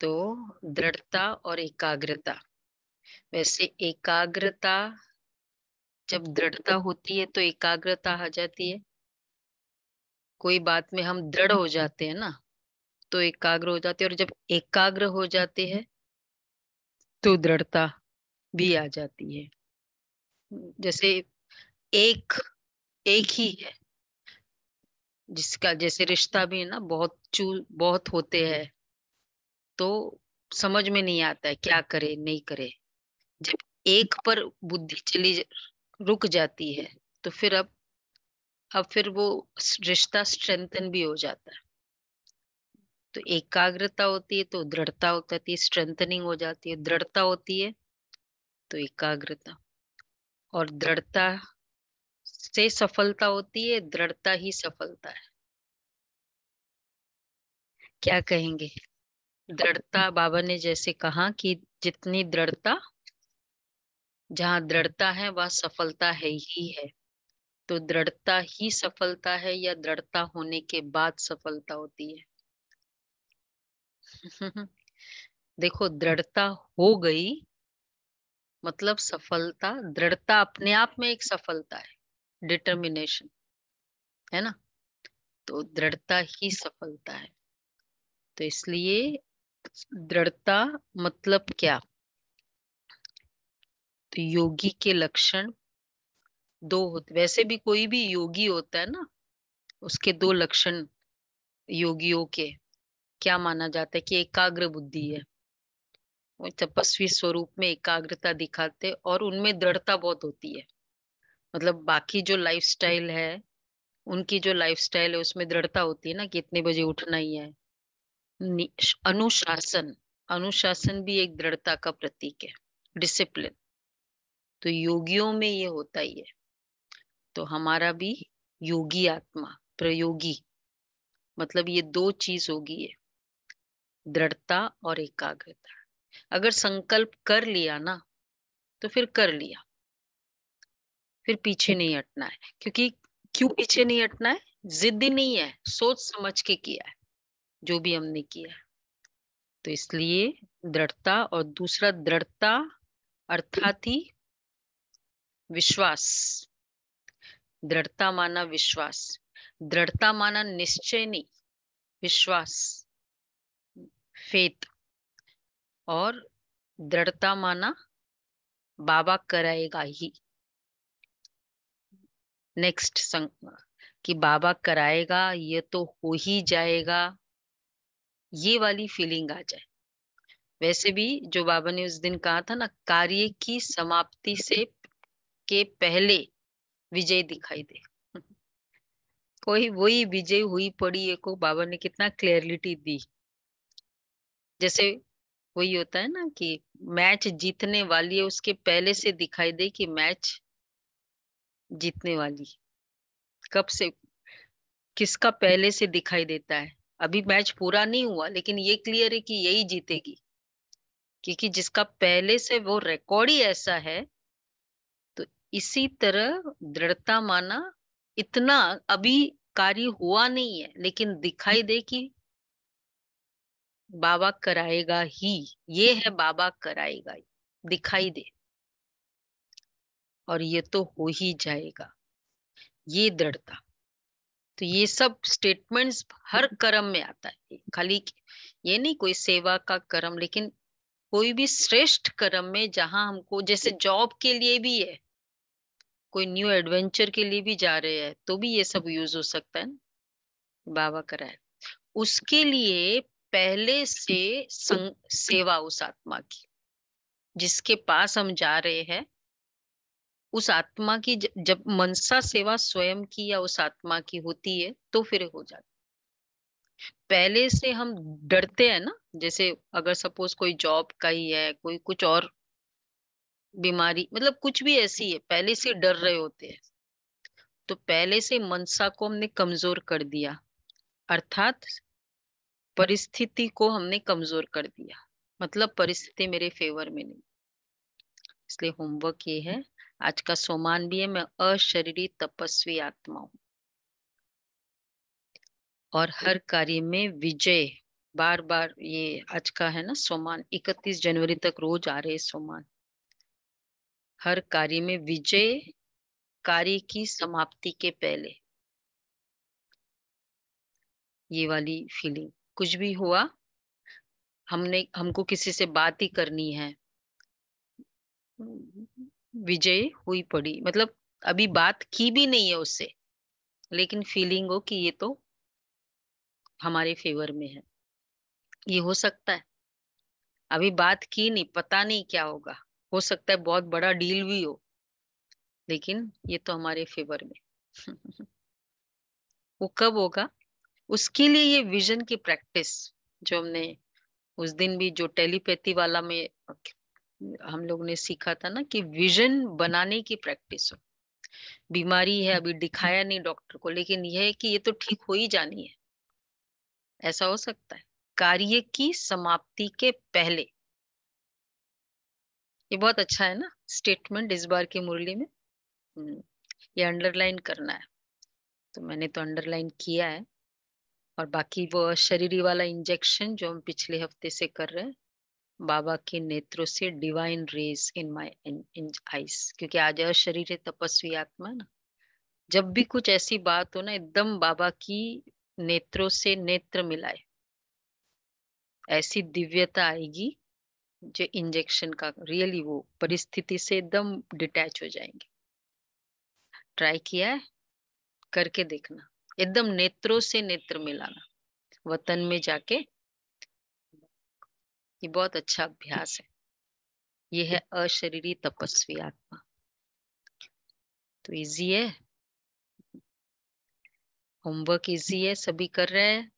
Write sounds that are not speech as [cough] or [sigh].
तो दृढ़ता और एकाग्रता वैसे एकाग्रता जब दृढ़ता होती है तो एकाग्रता आ जाती है कोई बात में हम दृढ़ हो जाते हैं ना तो एकाग्र हो जाते हैं और जब एकाग्र हो जाते हैं तो दृढ़ता भी आ जाती है जैसे एक एक ही है जिसका जैसे रिश्ता भी है ना बहुत चू बहुत होते हैं तो समझ में नहीं आता है क्या करे नहीं करे जब एक पर बुद्धि चली रुक जाती है तो फिर अब अब फिर वो रिश्ता स्ट्रेंथन भी हो जाता है तो एकाग्रता होती है तो दृढ़ता हो जाती है स्ट्रेंथनिंग हो जाती है दृढ़ता होती है तो एकाग्रता और दृढ़ता से सफलता होती है दृढ़ता ही सफलता है क्या कहेंगे दृढ़ता बाबा ने जैसे कहा कि जितनी दृढ़ता जहां दृढ़ता है वह सफलता है ही है तो दृढ़ता ही सफलता है या दृढ़ता होने के बाद सफलता होती है [laughs] देखो दृढ़ता हो गई मतलब सफलता दृढ़ता अपने आप में एक सफलता है डिटर्मिनेशन है ना तो दृढ़ता ही सफलता है तो इसलिए दृढ़ता मतलब क्या तो योगी के लक्षण दो होते वैसे भी कोई भी योगी होता है ना उसके दो लक्षण योगियों के क्या माना जाता है कि एकाग्र बुद्धि है वो तपस्वी स्वरूप में एकाग्रता दिखाते और उनमें दृढ़ता बहुत होती है मतलब बाकी जो लाइफस्टाइल है उनकी जो लाइफस्टाइल है उसमें दृढ़ता होती है ना कि इतने बजे उठना ही है अनुशासन अनुशासन भी एक दृढ़ता का प्रतीक है डिसिप्लिन तो योगियों में ये होता ही है तो हमारा भी योगी आत्मा प्रयोगी मतलब ये दो चीज होगी है दृढ़ता और एकाग्रता अगर संकल्प कर लिया ना तो फिर कर लिया फिर पीछे नहीं हटना है क्योंकि क्यों पीछे नहीं हटना है जिद्दी नहीं है सोच समझ के किया है जो भी हमने किया तो इसलिए दृढ़ता और दूसरा दृढ़ता अर्थात ही विश्वास दृढ़ता माना विश्वास दृढ़ता माना निश्चय नहीं विश्वास फेत और दृढ़ता माना बाबा कराएगा ही नेक्स्ट संग कि बाबा कराएगा ये तो हो ही जाएगा ये वाली फीलिंग आ जाए वैसे भी जो बाबा ने उस दिन कहा था ना कार्य की समाप्ति से के पहले विजय दिखाई दे [laughs] कोई वही विजय हुई पड़ी है को बाबा ने कितना क्लियरिटी दी जैसे वही होता है ना कि मैच जीतने वाली है उसके पहले से दिखाई दे कि मैच जीतने वाली कब से किसका पहले से दिखाई देता है अभी मैच पूरा नहीं हुआ लेकिन ये क्लियर है कि यही जीतेगी क्योंकि जिसका पहले से वो रिकॉर्ड ही ऐसा है तो इसी तरह दृढ़ता माना इतना अभी कार्य हुआ नहीं है लेकिन दिखाई दे कि बाबा कराएगा ही ये है बाबा कराएगा ही दिखाई दे और ये तो हो ही जाएगा ये दृढ़ता तो ये सब स्टेटमेंट्स हर कर्म में आता है खाली ये नहीं कोई सेवा का कर्म लेकिन कोई भी श्रेष्ठ कर्म में जहां हमको जैसे जॉब के लिए भी है कोई न्यू एडवेंचर के लिए भी जा रहे हैं तो भी ये सब यूज हो सकता है ना बाबा कराए उसके लिए पहले से संग, सेवा उस आत्मा की जिसके पास हम जा रहे हैं उस आत्मा की जब मनसा सेवा स्वयं की या उस आत्मा की होती है तो फिर हो जाती पहले से हम डरते हैं ना जैसे अगर सपोज कोई जॉब का ही है कोई कुछ और बीमारी मतलब कुछ भी ऐसी है पहले से डर रहे होते हैं तो पहले से मनसा को हमने कमजोर कर दिया अर्थात परिस्थिति को हमने कमजोर कर दिया मतलब परिस्थिति मेरे फेवर में नहीं इसलिए होमवर्क ये है आज का सोमान भी है मैं अशरीरी तपस्वी आत्मा हूं और हर कार्य में विजय बार बार ये आज का है ना सोमान 31 जनवरी तक रोज आ रहे सोमान हर कार्य में विजय कार्य की समाप्ति के पहले ये वाली फीलिंग कुछ भी हुआ हमने हमको किसी से बात ही करनी है विजय हुई पड़ी मतलब अभी बात की भी नहीं है उससे लेकिन फीलिंग हो कि ये तो हमारे फेवर में है ये हो सकता है अभी बात की नहीं पता नहीं क्या होगा हो सकता है बहुत बड़ा डील भी हो लेकिन ये तो हमारे फेवर में [laughs] वो कब होगा उसके लिए ये विजन की प्रैक्टिस जो हमने उस दिन भी जो टेलीपैथी वाला में हम लोग ने सीखा था ना कि विजन बनाने की प्रैक्टिस हो बीमारी है अभी दिखाया नहीं डॉक्टर को लेकिन यह है कि ये तो ठीक हो ही जानी है ऐसा हो सकता है कार्य की समाप्ति के पहले ये बहुत अच्छा है ना स्टेटमेंट इस बार के मुरली में हम्म, ये अंडरलाइन करना है तो मैंने तो अंडरलाइन किया है और बाकी वो शरीरी वाला इंजेक्शन जो हम पिछले हफ्ते से कर रहे हैं बाबा के नेत्रों से divine rays in my in eyes क्योंकि आज शरीर है तपस्वी आत्मा ना जब भी कुछ ऐसी बात हो ना एकदम बाबा की नेत्रों से नेत्र मिलाए ऐसी दिव्यता आएगी जो इंजेक्शन का रियली वो परिस्थिति से एकदम डिटैच हो जाएंगे ट्राई किया है करके देखना एकदम नेत्रों से नेत्र मिलाना वतन में जाके ये बहुत अच्छा अभ्यास है ये है अशरीरी तपस्वी आत्मा तो इजी है होमवर्क इजी है सभी कर रहे हैं